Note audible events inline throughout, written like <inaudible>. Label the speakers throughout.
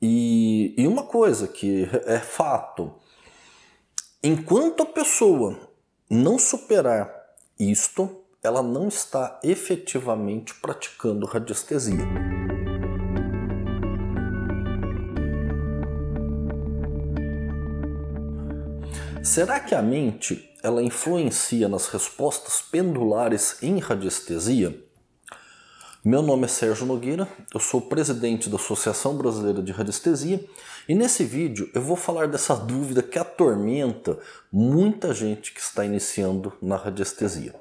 Speaker 1: E, e uma coisa que é fato: enquanto a pessoa não superar isto, ela não está efetivamente praticando radiestesia. Será que a mente ela influencia nas respostas pendulares em radiestesia? Meu nome é Sérgio Nogueira, eu sou presidente da Associação Brasileira de Radiestesia e nesse vídeo eu vou falar dessa dúvida que atormenta muita gente que está iniciando na radiestesia.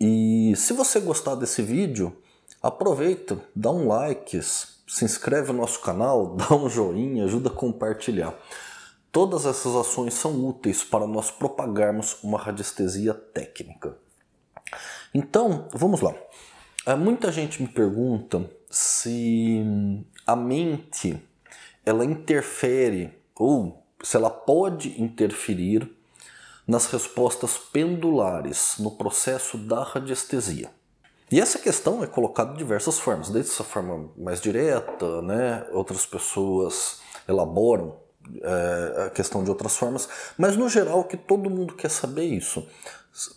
Speaker 1: E se você gostar desse vídeo, aproveita, dá um like, se inscreve no nosso canal, <laughs> dá um joinha, ajuda a compartilhar. Todas essas ações são úteis para nós propagarmos uma radiestesia técnica. Então, vamos lá. Ah, muita gente me pergunta se a mente ela interfere ou se ela pode interferir nas respostas pendulares no processo da radiestesia. E essa questão é colocada de diversas formas, desde essa forma mais direta, né? outras pessoas elaboram é, a questão de outras formas, mas no geral o que todo mundo quer saber é isso.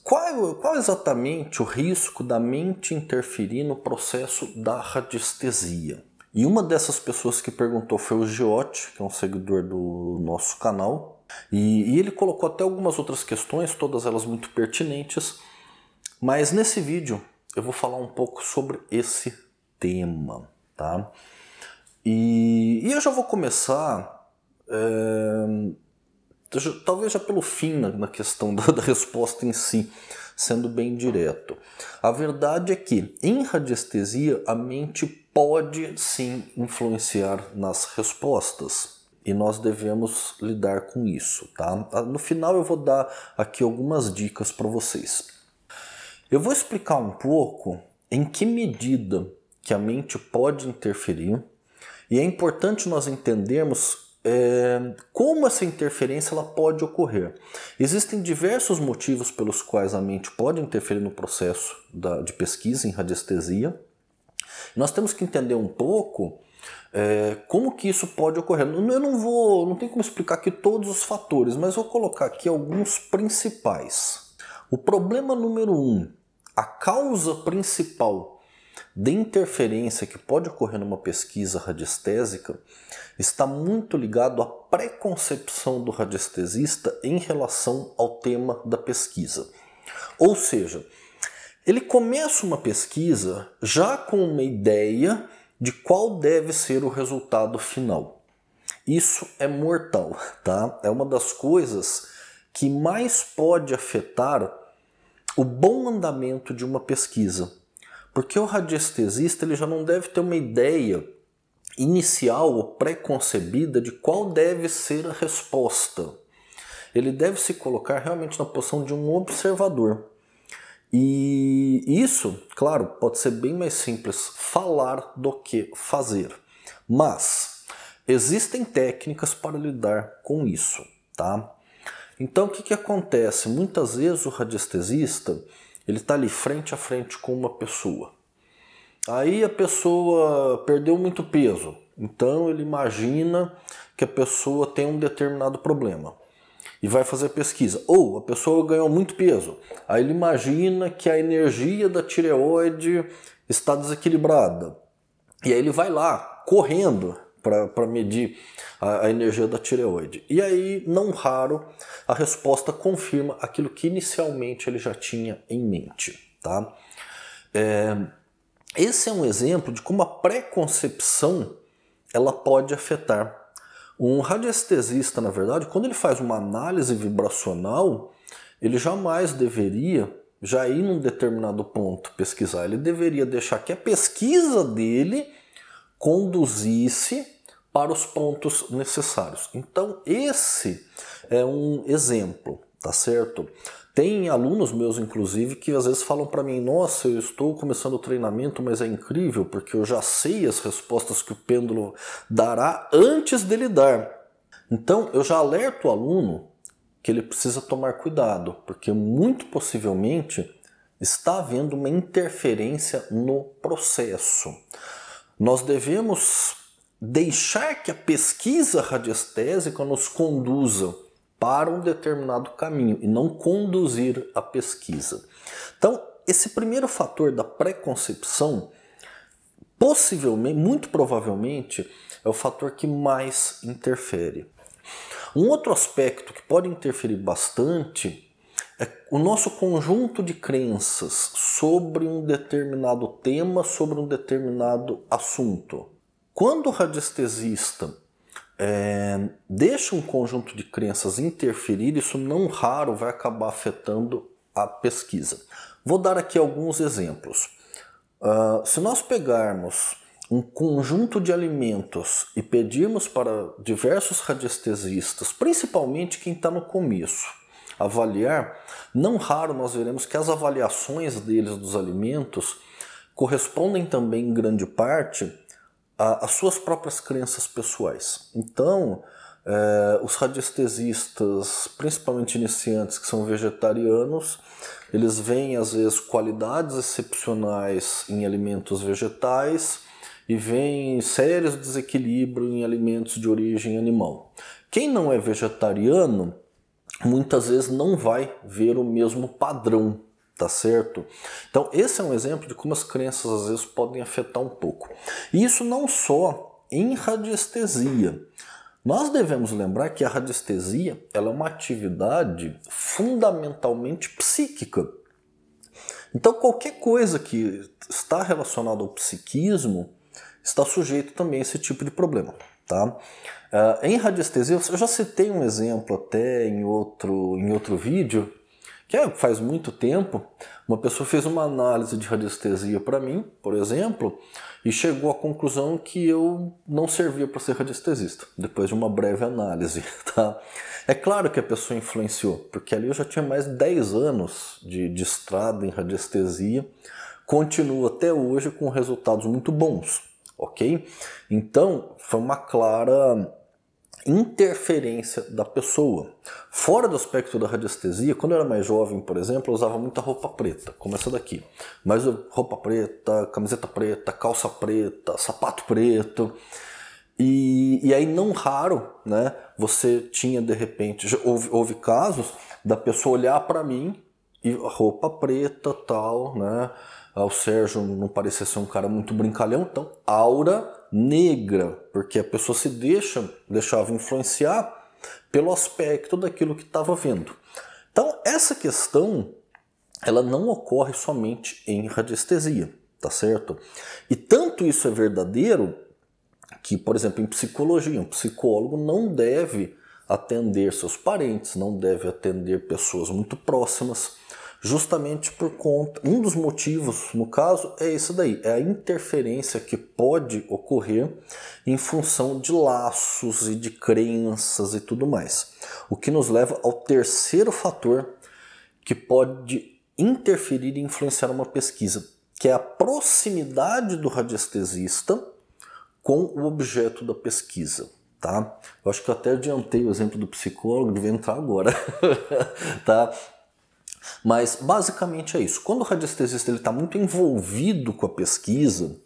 Speaker 1: Qual, qual exatamente o risco da mente interferir no processo da radiestesia? E uma dessas pessoas que perguntou foi o Giotti, que é um seguidor do nosso canal, e, e ele colocou até algumas outras questões, todas elas muito pertinentes, mas nesse vídeo eu vou falar um pouco sobre esse tema, tá? E, e eu já vou começar. É talvez já pelo fim na, na questão <laughs> da, da, resposta em si, sendo bem direto. A verdade é que, em radiestesia, a mente pode sim influenciar nas respostas. E nós devemos lidar com isso, tá? Ah, no final eu vou dar aqui algumas dicas para vocês. Eu vou explicar um pouco em que medida que a mente pode interferir e é importante nós entendermos é, como essa interferência ela pode ocorrer. Existem diversos motivos pelos quais a mente pode interferir no processo da, de pesquisa em radiestesia. Nós temos que entender um pouco é, como que isso pode ocorrer. Eu não vou, não tem como explicar aqui todos os fatores, mas vou colocar aqui alguns principais. O problema número um, a causa principal de interferência que pode ocorrer numa pesquisa radiestésica está muito ligado à preconcepção do radiestesista em relação ao tema da pesquisa. Ou seja, ele começa uma pesquisa já com uma ideia de qual deve ser o resultado final. Isso é mortal, tá? É uma das coisas que mais pode afetar o bom andamento de uma pesquisa, porque o radiestesista ele já não deve ter uma ideia inicial ou pré-concebida de qual deve ser a resposta. Ele deve se colocar realmente na posição de um observador. E isso, claro, pode ser bem mais simples falar do que fazer. Mas existem técnicas para lidar com isso, tá? Então o que, que acontece? Muitas vezes o radiestesista ele está ali frente a frente com uma pessoa. Aí a pessoa perdeu muito peso, então ele imagina que a pessoa tem um determinado problema e vai fazer pesquisa. Ou a pessoa ganhou muito peso, aí ele imagina que a energia da tireoide está desequilibrada. E aí ele vai lá, correndo, para medir a, a energia da tireoide. E aí, não raro, a resposta confirma aquilo que inicialmente ele já tinha em mente. Tá? É, esse é um exemplo de como a preconcepção ela pode afetar. Um radiestesista, na verdade, quando ele faz uma análise vibracional, ele jamais deveria já ir num determinado ponto pesquisar. Ele deveria deixar que a pesquisa dele conduzisse para os pontos necessários. Então, esse é um exemplo, tá certo? Tem alunos meus, inclusive, que às vezes falam para mim: Nossa, eu estou começando o treinamento, mas é incrível porque eu já sei as respostas que o pêndulo dará antes dele dar. Então, eu já alerto o aluno que ele precisa tomar cuidado, porque muito possivelmente está havendo uma interferência no processo. Nós devemos deixar que a pesquisa radiestésica nos conduza para um determinado caminho e não conduzir a pesquisa. Então, esse primeiro fator da preconcepção, possivelmente, muito provavelmente, é o fator que mais interfere. Um outro aspecto que pode interferir bastante é, o nosso conjunto de crenças sobre um determinado tema, sobre um determinado assunto. Quando o radiestesista é, deixa um conjunto de crenças interferir, isso não raro vai acabar afetando a pesquisa. Vou dar aqui alguns exemplos. Uh, se nós pegarmos um conjunto de alimentos e pedirmos para diversos radiestesistas, principalmente quem está no começo, avaliar, não raro nós veremos que as avaliações deles dos alimentos correspondem também, em grande parte, às suas próprias crenças pessoais. Então, é, os radiestesistas, principalmente iniciantes que são vegetarianos, eles veem às vezes qualidades excepcionais em alimentos vegetais e veem sérios desequilíbrios em alimentos de origem animal. Quem não é vegetariano muitas vezes não vai ver o mesmo padrão, tá certo? Então, esse é um exemplo de como as crenças às vezes podem afetar um pouco. E isso não só em radiestesia. Nós devemos lembrar que a radiestesia ela é uma atividade fundamentalmente psíquica. Então, qualquer coisa que está relacionada ao psiquismo está sujeito também a esse tipo de problema. Tá? Uh, em radiestesia, eu já citei um exemplo até em outro, em outro vídeo, que é, faz muito tempo, uma pessoa fez uma análise de radiestesia para mim, por exemplo, e chegou à conclusão que eu não servia para ser radiestesista, depois de uma breve análise. <laughs> Tá? É claro que a pessoa influenciou, porque ali eu já tinha mais de 10 anos de, de estrada em radiestesia, continuo até hoje com resultados muito bons ok? Então, foi uma clara interferência da pessoa. Fora do aspecto da radiestesia, quando eu era mais jovem, por exemplo, eu usava muita roupa preta, como essa daqui. Mas roupa preta, camiseta preta, calça preta, sapato preto. E, e aí, não raro, né? Você tinha de repente, houve, houve casos da pessoa olhar para mim e roupa preta, tal, né? Ah, o Sérgio não parecia ser um cara muito brincalhão, então aura negra, porque a pessoa se deixa, deixava influenciar pelo aspecto daquilo que estava vendo. Então, essa questão ela não ocorre somente em radiestesia, tá certo? E tanto isso é verdadeiro que, por exemplo, em psicologia, um psicólogo não deve atender seus parentes, não deve atender pessoas muito próximas, justamente por conta. Um dos motivos, no caso, é isso daí: é a interferência que pode ocorrer em função de laços e de crenças e tudo mais. O que nos leva ao terceiro fator que pode interferir e influenciar uma pesquisa, que é a proximidade do radiestesista com o objeto da pesquisa. Tá? Eu acho que eu até adiantei o exemplo do psicólogo, devia entrar agora. <laughs> tá? Mas basicamente é isso. Quando o radiestesista está muito envolvido com a pesquisa,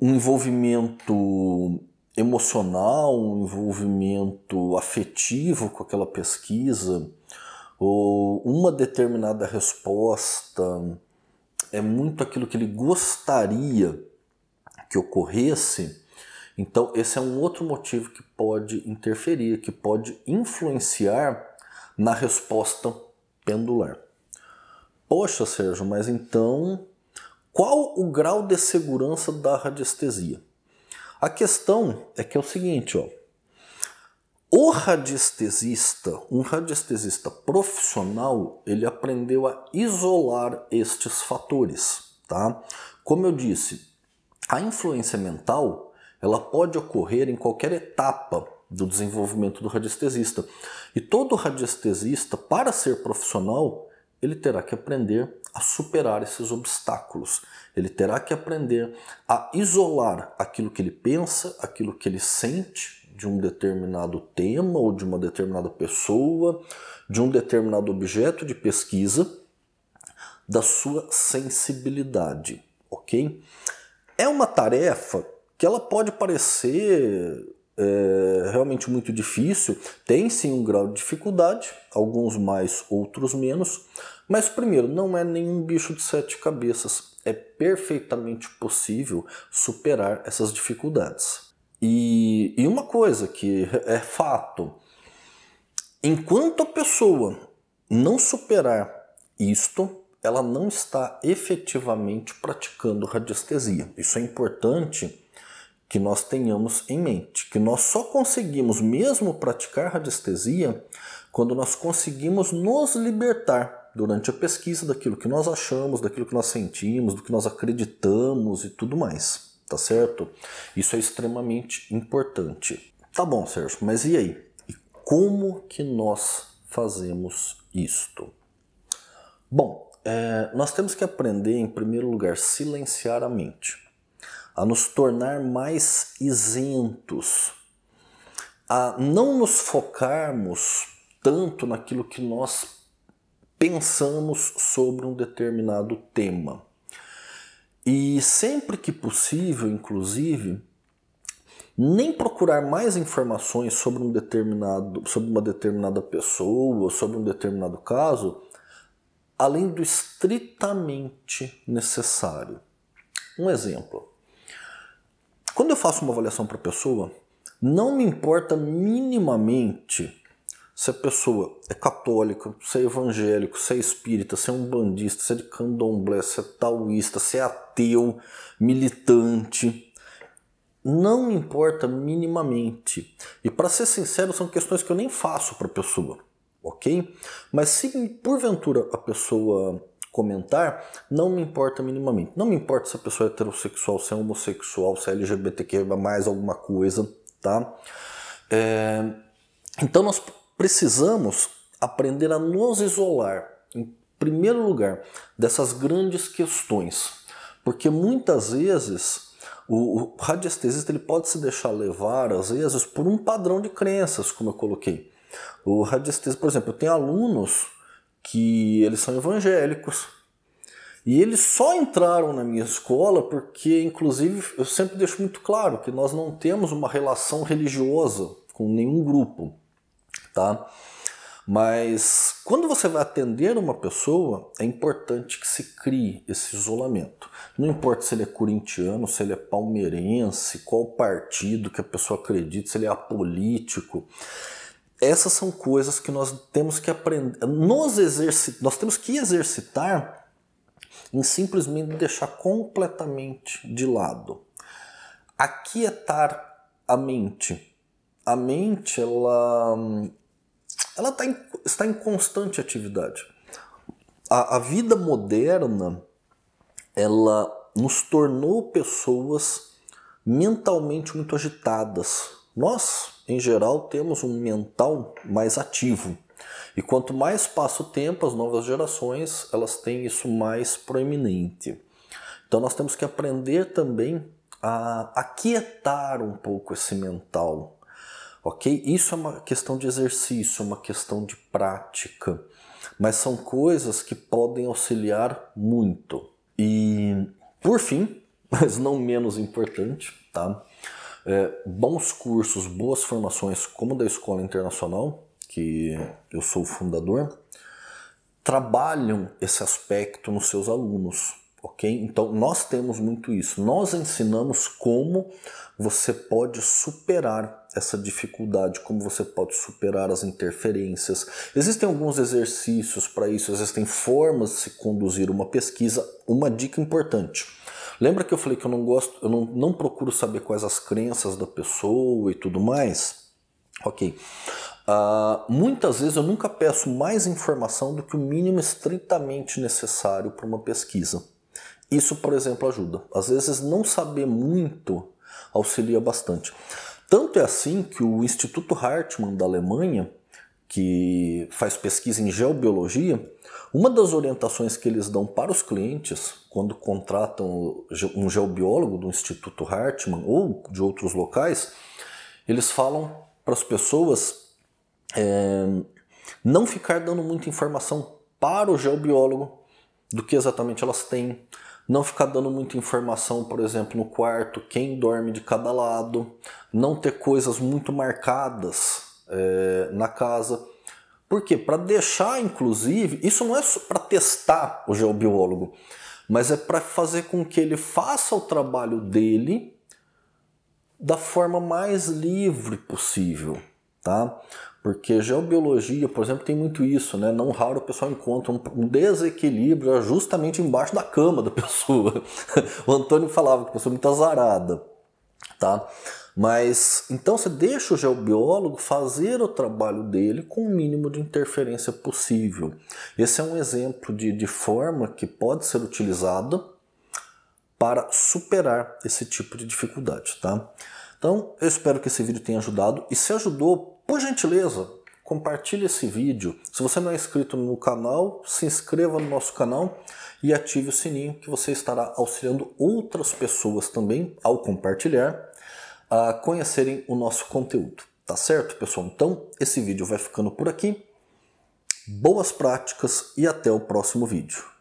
Speaker 1: um envolvimento emocional, um envolvimento afetivo com aquela pesquisa, ou uma determinada resposta é muito aquilo que ele gostaria que ocorresse. Então, esse é um outro motivo que pode interferir, que pode influenciar na resposta pendular. Poxa, Sérgio, mas então qual o grau de segurança da radiestesia? A questão é que é o seguinte, ó. O radiestesista, um radiestesista profissional, ele aprendeu a isolar estes fatores, tá? Como eu disse, a influência mental, ela pode ocorrer em qualquer etapa do desenvolvimento do radiestesista. E todo radiestesista, para ser profissional, ele terá que aprender a superar esses obstáculos. Ele terá que aprender a isolar aquilo que ele pensa, aquilo que ele sente de um determinado tema ou de uma determinada pessoa, de um determinado objeto de pesquisa, da sua sensibilidade, ok? É uma tarefa que ela pode parecer é, realmente muito difícil, tem sim um grau de dificuldade, alguns mais, outros menos. Mas primeiro, não é nenhum bicho de sete cabeças. É perfeitamente possível superar essas dificuldades. E, e uma coisa que é fato: enquanto a pessoa não superar isto, ela não está efetivamente praticando radiestesia. Isso é importante que nós tenhamos em mente, que nós só conseguimos mesmo praticar radiestesia quando nós conseguimos nos libertar durante a pesquisa daquilo que nós achamos, daquilo que nós sentimos, do que nós acreditamos e tudo mais, tá certo? Isso é extremamente importante. Tá bom, Sérgio, mas e aí? E como que nós fazemos isto? Bom, é, nós temos que aprender, em primeiro lugar, silenciar a mente a nos tornar mais isentos, a não nos focarmos tanto naquilo que nós pensamos sobre um determinado tema. E sempre que possível, inclusive, nem procurar mais informações sobre um determinado, sobre uma determinada pessoa, sobre um determinado caso, além do estritamente necessário. Um exemplo. Quando eu faço uma avaliação para a pessoa, não me importa minimamente se a pessoa é católica, se é evangélico, se é espírita, se é um bandista, se é de candomblé, se é taoísta, se é ateu, militante. Não me importa minimamente. E para ser sincero, são questões que eu nem faço para a pessoa, ok? Mas se porventura a pessoa comentar, não me importa minimamente. Não me importa se a pessoa é heterossexual, se é homossexual, se é LGBTQ, mais alguma coisa, tá? É... Então nós precisamos aprender a nos isolar, em primeiro lugar, dessas grandes questões, porque muitas vezes o, o radiestesista ele pode se deixar levar, às vezes, por um padrão de crenças, como eu coloquei. O radiestesista, por exemplo, eu tenho alunos que eles são evangélicos. E eles só entraram na minha escola porque, inclusive, eu sempre deixo muito claro que nós não temos uma relação religiosa com nenhum grupo, tá? Mas quando você vai atender uma pessoa, é importante que se crie esse isolamento. Não importa se ele é corintiano, se ele é palmeirense, qual partido que a pessoa acredita, se ele é apolítico essas são coisas que nós temos que aprender, nos exercitar, nós temos que exercitar em simplesmente deixar completamente de lado. Aquietar a mente. A mente, ela, ela tá em, está em constante atividade. A, a vida moderna, ela nos tornou pessoas mentalmente muito agitadas. Nós, em geral, temos um mental mais ativo. E quanto mais passa o tempo, as novas gerações elas têm isso mais proeminente. Então nós temos que aprender também a aquietar um pouco esse mental, ok? Isso é uma questão de exercício, uma questão de prática, mas são coisas que podem auxiliar muito. E por fim, <laughs> mas não menos importante, tá? é, bons cursos, boas formações, como da Escola Internacional, que eu sou fundador, trabalham esse aspecto nos seus alunos, ok? Então nós temos muito isso. Nós ensinamos como você pode superar essa dificuldade, como você pode superar as interferências. Existem alguns exercícios para isso, existem formas de se conduzir uma pesquisa. Uma dica importante Lembra que eu falei que eu não gosto, eu não, não procuro saber quais as crenças da pessoa e tudo mais? Ok. Uh, muitas vezes eu nunca peço mais informação do que o mínimo estritamente necessário para uma pesquisa. Isso, por exemplo, ajuda. Às vezes não saber muito auxilia bastante. Tanto é assim que o Instituto Hartmann da Alemanha, que faz pesquisa em geobiologia, uma das orientações que eles dão para os clientes quando contratam um geobiólogo do Instituto Hartmann ou de outros locais, eles falam para as pessoas é, não ficar dando muita informação para o geobiólogo do que exatamente elas têm, não ficar dando muita informação, por exemplo, no quarto, quem dorme de cada lado, não ter coisas muito marcadas é, na casa. Por quê? Para deixar, inclusive, isso não é para testar o geobiólogo, mas é para fazer com que ele faça o trabalho dele da forma mais livre possível, tá? Porque geobiologia, por exemplo, tem muito isso, né? Não raro o pessoal encontra um desequilíbrio é justamente embaixo da cama da <laughs> pessoa. o Antônio falava que a pessoa é muito azarada, tá? Mas então você deixa o geobiólogo fazer o trabalho dele com o mínimo de interferência possível. Esse é um exemplo de, de forma que pode ser utilizada para superar esse tipo de dificuldade, tá? Então, eu espero que esse vídeo tenha ajudado e se ajudou, por gentileza, compartilhe esse vídeo. Se você não é inscrito no canal, se inscreva no nosso canal e ative o sininho que você estará auxiliando outras pessoas também ao compartilhar a conhecerem o nosso conteúdo. Tá certo, pessoal? Então, esse vídeo vai ficando por aqui. Boas práticas e até o próximo vídeo.